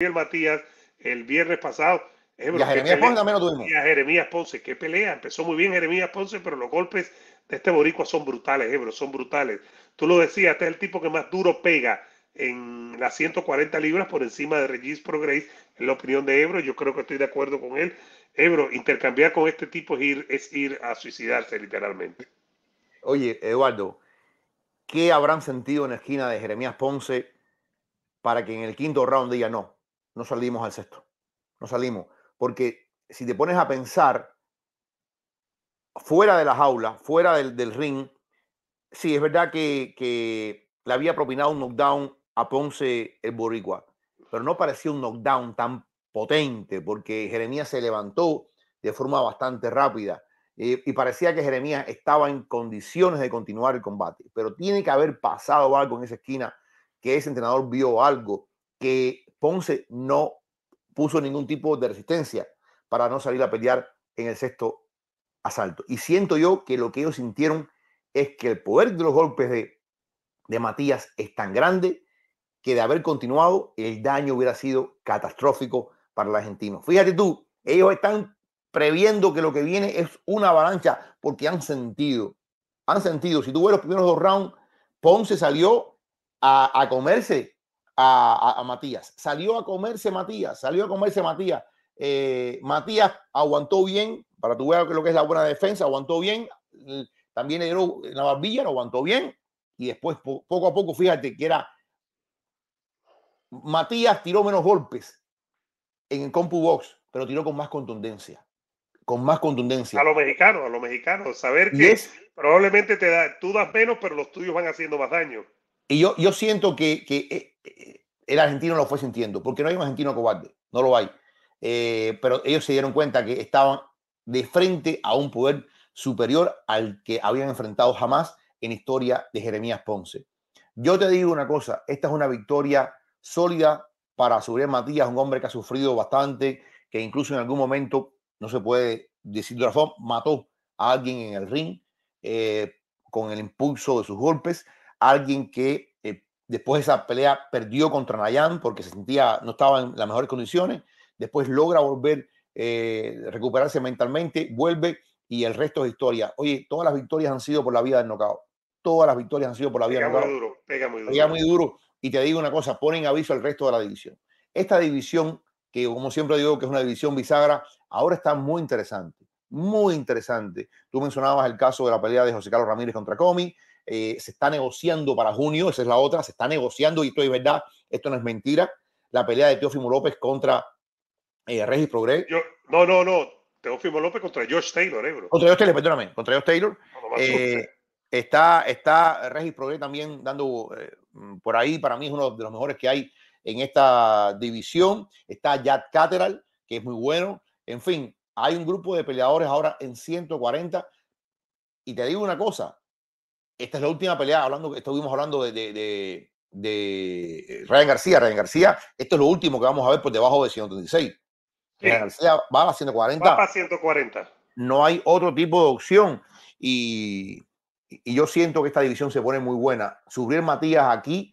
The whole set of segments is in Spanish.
Miguel Matías el viernes pasado. Eh, Jeremías Ponce que pelea. Empezó muy bien Jeremías Ponce, pero los golpes de este boricua son brutales, Ebro, son brutales. Tú lo decías, este es el tipo que más duro pega en las 140 libras por encima de Regis Pro en la opinión de Ebro. Yo creo que estoy de acuerdo con él. Ebro, intercambiar con este tipo es ir, es ir a suicidarse, literalmente. Oye, Eduardo, ¿qué habrán sentido en la esquina de Jeremías Ponce para que en el quinto round diga no? no salimos al sexto. No salimos. Porque si te pones a pensar fuera de la jaula, fuera del, ring, sí, es verdad que, le había propinado un knockdown a Ponce el Boricua, pero no parecía un knockdown tan potente porque Jeremías se levantó de forma bastante rápida eh, y parecía que Jeremías estaba en condiciones de continuar el combate, pero tiene que haber pasado algo en esa esquina, que ese entrenador vio algo que Ponce no puso ningún tipo de resistencia para no salir a pelear en el sexto asalto. Y siento yo que lo que ellos sintieron es que el poder de los golpes de, Matías es tan grande que de haber continuado el daño hubiera sido catastrófico para el argentino. Fíjate tú, ellos están previendo que lo que viene es una avalancha porque han sentido, han sentido, si tú ves los primeros dos rounds, Ponce salió a, a comerse a, Matías. Salió a comerse Matías, salió a comerse Matías. Eh, Matías aguantó bien, para tu ver lo que es la buena defensa, aguantó bien. También le la barbilla, lo aguantó bien. Y después, poco a poco, fíjate que era. Matías tiró menos golpes en el Compu Box, pero tiró con más contundencia. Con más contundencia. A los mexicanos, a los mexicanos. Saber que es, probablemente te da, tú das menos, pero los tuyos van haciendo más daño. Y yo, yo siento que, que eh, el argentino lo fue sintiendo, porque no hay un argentino cobarde, no lo hay. Eh, pero ellos se dieron cuenta que estaban de frente a un poder superior al que habían enfrentado jamás en historia de Jeremías Ponce. Yo te digo una cosa, esta es una victoria sólida para Subriel Matías, un hombre que ha sufrido bastante, que incluso en algún momento, no se puede decir de razón mató a alguien en el ring eh, con el impulso de sus golpes, alguien que Después esa pelea perdió contra Nayan porque se sentía, no estaba en las mejores condiciones. Después logra volver, eh, recuperarse mentalmente, vuelve y el resto es historia. Oye, todas las victorias han sido por la vía del nocao. Todas las victorias han sido por la vía del knockout. pega muy duro. Pega muy duro. Y te digo una cosa, ponen aviso al resto de la división. Esta división, que como siempre digo que es una división bisagra, ahora está muy interesante. Muy interesante. Tú mencionabas el caso de la pelea de José Carlos Ramírez contra Comi eh, se está negociando para junio, esa es la otra, se está negociando y esto es verdad, esto no es mentira, la pelea de Teófimo López contra eh, Regis Progre. Yo, no, no, no, Teófimo López contra Josh Taylor, eh, Contra George Taylor, perdóname, contra Taylor. Eh, está, está Regis Progre también dando mm, por ahí, para mí es uno de los mejores que hay en esta división. Está Jack Cateral, que es muy bueno. En fin, hay un grupo de peleadores ahora en 140. Y te digo una cosa, esta es la última pelea, hablando, estuvimos hablando de, de, de, eh, Ryan García. Ryan García, esto es lo último que vamos a ver por debajo de 136. Sí. García va a 140. Va para 140. No hay otro tipo de opción. Y, yo siento que esta división se pone muy buena. Subir Matías aquí,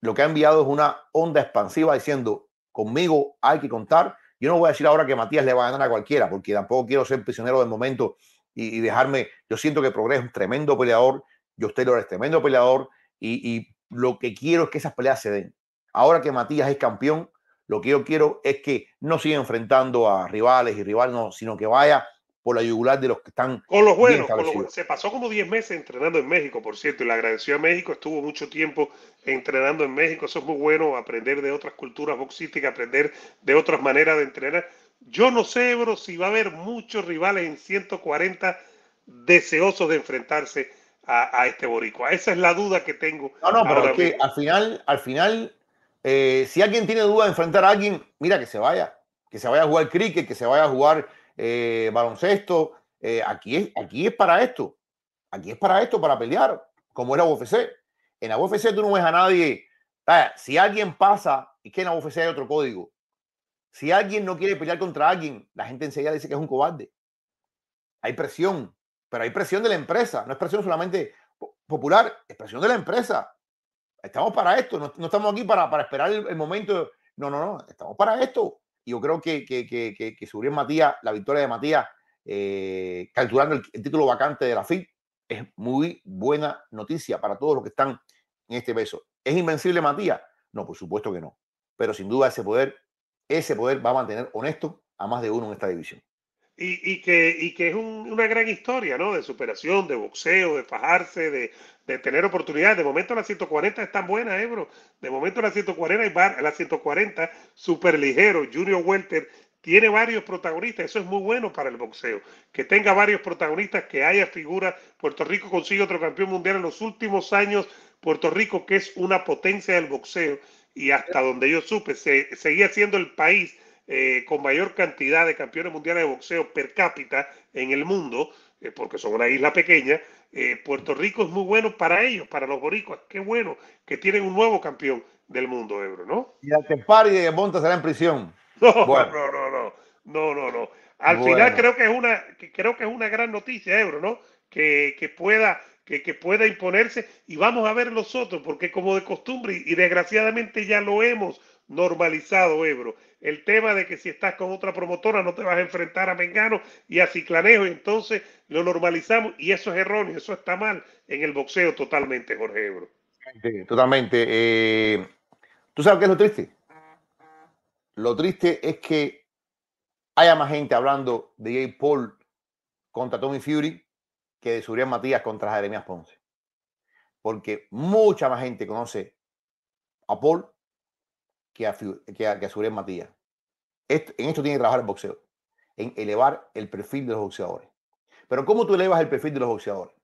lo que ha enviado es una onda expansiva diciendo, conmigo hay que contar. Yo no voy a decir ahora que Matías le va a ganar a cualquiera, porque tampoco quiero ser prisionero del momento y, dejarme. Yo siento que Progreso es un tremendo peleador, usted Taylor es tremendo peleador y, lo que quiero es que esas peleas se den. Ahora que Matías es campeón, lo que yo quiero es que no siga enfrentando a rivales y rivales, sino que vaya por la yugular de los que están. Con los buenos, con los buenos. Se pasó como 10 meses entrenando en México, por cierto, y le agradeció a México, estuvo mucho tiempo entrenando en México. Eso es muy bueno, aprender de otras culturas boxísticas, aprender de otras maneras de entrenar. Yo no sé, bro, si va a haber muchos rivales en 140 deseosos de enfrentarse a, este boricua. Esa es la duda que tengo. No, no, pero al final, al final, eh, si alguien tiene duda de enfrentar a alguien, mira que se vaya, que se vaya a jugar cricket, que se vaya a jugar eh, baloncesto. Eh, aquí, es, aquí es para esto, aquí es para esto, para pelear, como era UFC. En la UFC tú no ves a nadie. si alguien pasa, y que en la UFC hay otro código. Si alguien no quiere pelear contra alguien, la gente enseguida dice que es un cobarde. Hay presión, pero hay presión de la empresa, no es presión solamente popular, es presión de la empresa. Estamos para esto, no, estamos aquí para, esperar el, momento. No, no, no, estamos para esto. Y yo creo que, que, que, que, Matías, la victoria de Matías, eh, capturando el, título vacante de la FIT, es muy buena noticia para todos los que están en este peso. ¿Es invencible Matías? No, por supuesto que no. Pero sin duda ese poder, ese poder va a mantener honesto a más de uno en esta división. Y, y, que, y que es una gran historia, ¿no? De superación, de boxeo, de fajarse, de, de tener oportunidades. De momento la 140 están buena eh, De momento la 140 y bar, 140 super ligero, Junior Welter tiene varios protagonistas, eso es muy bueno para el boxeo. Que tenga varios protagonistas, que haya figuras. Puerto Rico consigue otro campeón mundial en los últimos años. Puerto Rico, que es una potencia del boxeo, y hasta donde yo supe, se, seguía siendo el país eh, con mayor cantidad de campeones mundiales de boxeo per cápita en el mundo, eh, porque son una isla pequeña, eh, Puerto Rico es muy bueno para ellos, para los boricuas. Qué bueno que tienen un nuevo campeón del mundo, Ebro, ¿no? Y al y de Monta será en prisión. No, no, no, no, no, no, Al final creo que es una, que creo que es una gran noticia, Ebro, ¿no? Que, pueda que, que, pueda imponerse y vamos a ver los otros, porque como de costumbre y desgraciadamente ya lo hemos normalizado, Ebro. El tema de que si estás con otra promotora no te vas a enfrentar a Mengano y a Ciclanejo, entonces lo normalizamos y eso es erróneo, eso está mal en el boxeo totalmente, Jorge Ebro. totalmente. Eh, ¿Tú sabes qué es lo triste? Lo triste es que haya más gente hablando de Jay Paul contra Tommy Fury que de Surian Matías contra Jeremías Ponce. Porque mucha más gente conoce a Paul que, a, Matías. en esto tiene que trabajar el boxeo, en elevar el perfil de los boxeadores. Pero ¿cómo tú elevas el perfil de los boxeadores?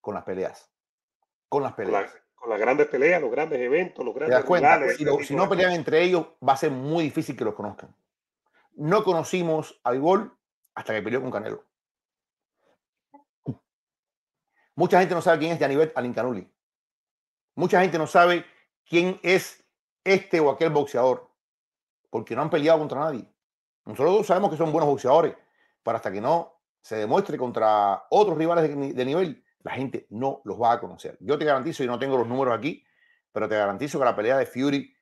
Con las peleas. Con las peleas. Con, las grandes peleas, los grandes eventos, los grandes... ¿Te si, no pelean entre ellos, va a ser muy difícil que los conozcan. No conocimos a Bigol hasta que peleó con Canelo. Mucha gente no sabe quién es Alin Alincanuli. Mucha gente no sabe quién es este o aquel boxeador, porque no han peleado contra nadie. Nosotros sabemos que son buenos boxeadores, pero hasta que no se demuestre contra otros rivales de, nivel, la gente no los va a conocer. Yo te garantizo, y no tengo los números aquí, pero te garantizo que la pelea de Fury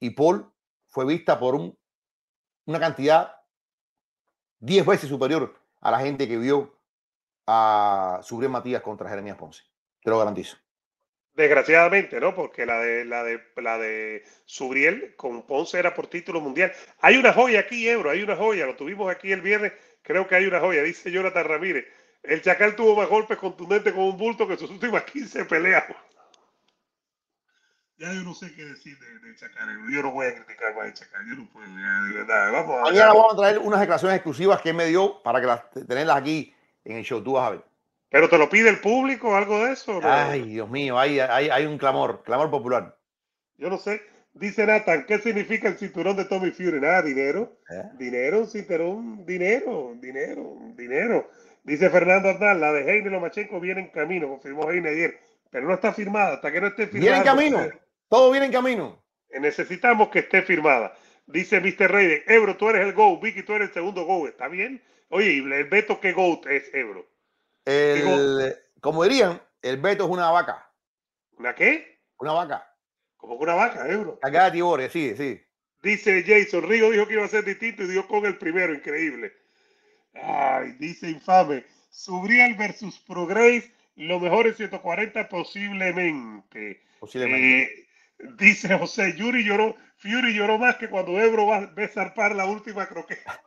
y Paul fue vista por una cantidad 10 veces superior a la gente que vio a Subre Matías contra Jeremías Ponce. Te lo garantizo. Desgraciadamente, ¿no? Porque la de, la de, la de Subriel con Ponce era por título mundial. Hay una joya aquí, Ebro, hay una joya. Lo tuvimos aquí el viernes. Creo que hay una joya, dice Jonathan Ramírez. El Chacal tuvo más golpes contundentes con un bulto que sus últimas 15 peleas. Ya yo no sé qué decir de, Chacal. Yo no voy a criticar más de Chacal. Yo no puedo, de verdad. Vamos a... traer unas declaraciones exclusivas que me dio para que las tenerlas aquí en el show. Tú vas a ver. ¿Pero te lo pide el público algo de eso? Ay, Dios mío, hay, un clamor, clamor popular. Yo no sé. Dice Nathan, ¿qué significa el cinturón de Tommy Fury? Nada, dinero. ¿Eh? Dinero, un cinturón, dinero, dinero, dinero. Dice Fernando Arnal, la de Heine Lomachenko viene en camino, confirmó Heine ayer. Pero no está firmada, hasta que no esté firmada. Viene en camino, todo viene en camino. Eh, necesitamos que esté firmada. Dice Mr. Reyes, Ebro, tú eres el go, Vicky, tú eres el segundo go. Está bien. Oye, el Beto, ¿qué go es Ebro? El, como dirían, el Beto es una vaca. ¿Una qué? Una vaca. Como que una vaca, euro. Acá de Tibores, sí, sí. Dice Jason, Rigo dijo que iba a ser distinto y dio con el primero, increíble. Ay, dice infame. Subriel versus Progress, lo mejor es 140 posiblemente. Posiblemente. Eh, dice José, Yuri lloró, Fury lloró más que cuando Ebro va, a zarpar la última croqueta.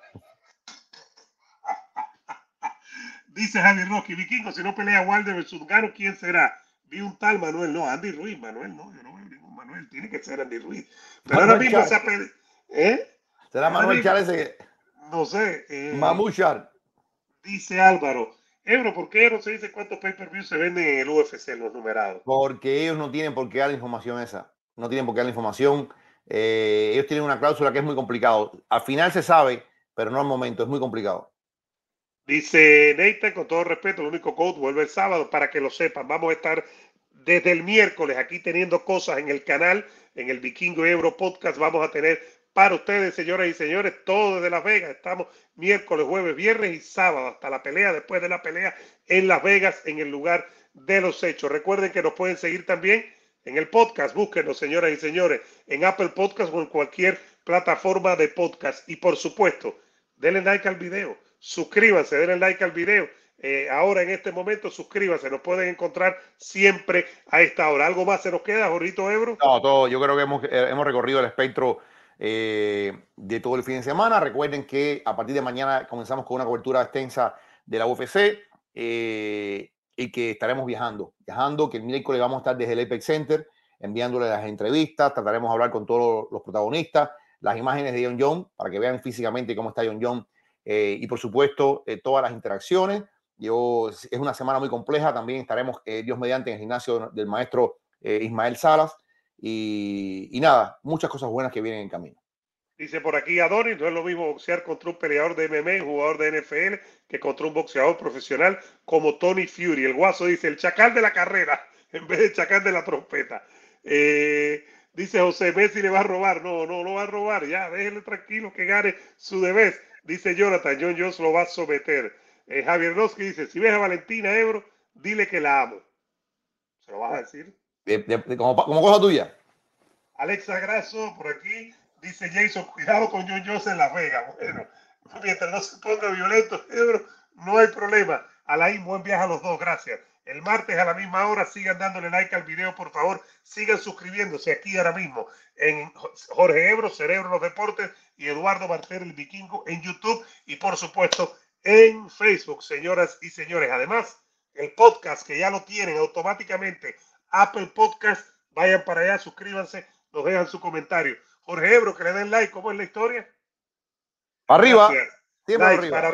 Dice Javi Rocky, Vikingo, si no pelea Wilder versus Garo, ¿quién será? Vi un tal Manuel, no, Andy Ruiz, Manuel, no, yo no veo ningún Manuel, tiene que ser Andy Ruiz. Pero mismo ¿Eh? ¿Será Manuel Chávez eh? No sé. Eh, Dice Álvaro, Ebro, ¿por qué no se dice cuántos pay-per-views se venden en el UFC los numerados? Porque ellos no tienen por qué dar la información esa. No tienen por qué dar la información. Eh, ellos tienen una cláusula que es muy complicado. Al final se sabe, pero no al momento, es muy complicado. Dice Neita con todo respeto, el único coach vuelve el sábado para que lo sepan. Vamos a estar desde el miércoles aquí teniendo cosas en el canal, en el Vikingo Euro Podcast. Vamos a tener para ustedes, señoras y señores, todo desde Las Vegas. Estamos miércoles, jueves, viernes y sábado hasta la pelea, después de la pelea en Las Vegas, en el lugar de los hechos. Recuerden que nos pueden seguir también en el podcast. Búsquenos, señoras y señores, en Apple Podcast o en cualquier plataforma de podcast. Y por supuesto, denle like al video suscríbanse, denle like al video. Eh, ahora en este momento, suscríbanse, nos pueden encontrar siempre a esta hora. ¿Algo más se nos queda, Jorito Ebro? No, todo, yo creo que hemos, eh, recorrido el espectro eh, de todo el fin de semana. Recuerden que a partir de mañana comenzamos con una cobertura extensa de la UFC y que estaremos viajando, viajando, que el miércoles vamos a estar desde el Apex Center enviándole las entrevistas, trataremos de hablar con todos los protagonistas, las imágenes de John John para que vean físicamente cómo está John John eh, y por supuesto eh, todas las interacciones. Yo, es una semana muy compleja, también estaremos, eh, Dios mediante, en el gimnasio del maestro Ismael Salas. Y, nada, muchas cosas buenas que vienen en camino. Dice por aquí Adonis, no es lo mismo boxear contra un peleador de MMA, jugador de NFL, que contra un boxeador profesional como Tony Fury. El guaso dice, el chacal de la carrera, en vez de chacal de la trompeta. dice José, Messi le va a robar. No, no lo va a robar, ya, déjenle tranquilo que gane su debes. Dice Jonathan, John Jones lo va a someter. Eh, Javier Roski dice, si ves a Valentina Ebro, dile que la amo. ¿Se lo vas a decir? como, como, cosa tuya. Alexa Grasso, por aquí, dice Jason, cuidado con John Jones en Las Vegas. Bueno, mientras no se ponga violento, Ebro, no hay problema. Alain, buen viaje a los dos, gracias el martes a la misma hora. Sigan dándole like al video, por favor. Sigan suscribiéndose aquí ahora mismo en Jorge Ebro, Cerebro los Deportes y Eduardo Barter, el Vikingo, en YouTube y por supuesto en Facebook, señoras y señores. Además, el podcast que ya lo tienen automáticamente, Apple Podcast, vayan para allá, suscríbanse, nos dejan su comentario. Jorge Ebro, que le den like, ¿cómo es la historia? Arriba, Para arriba.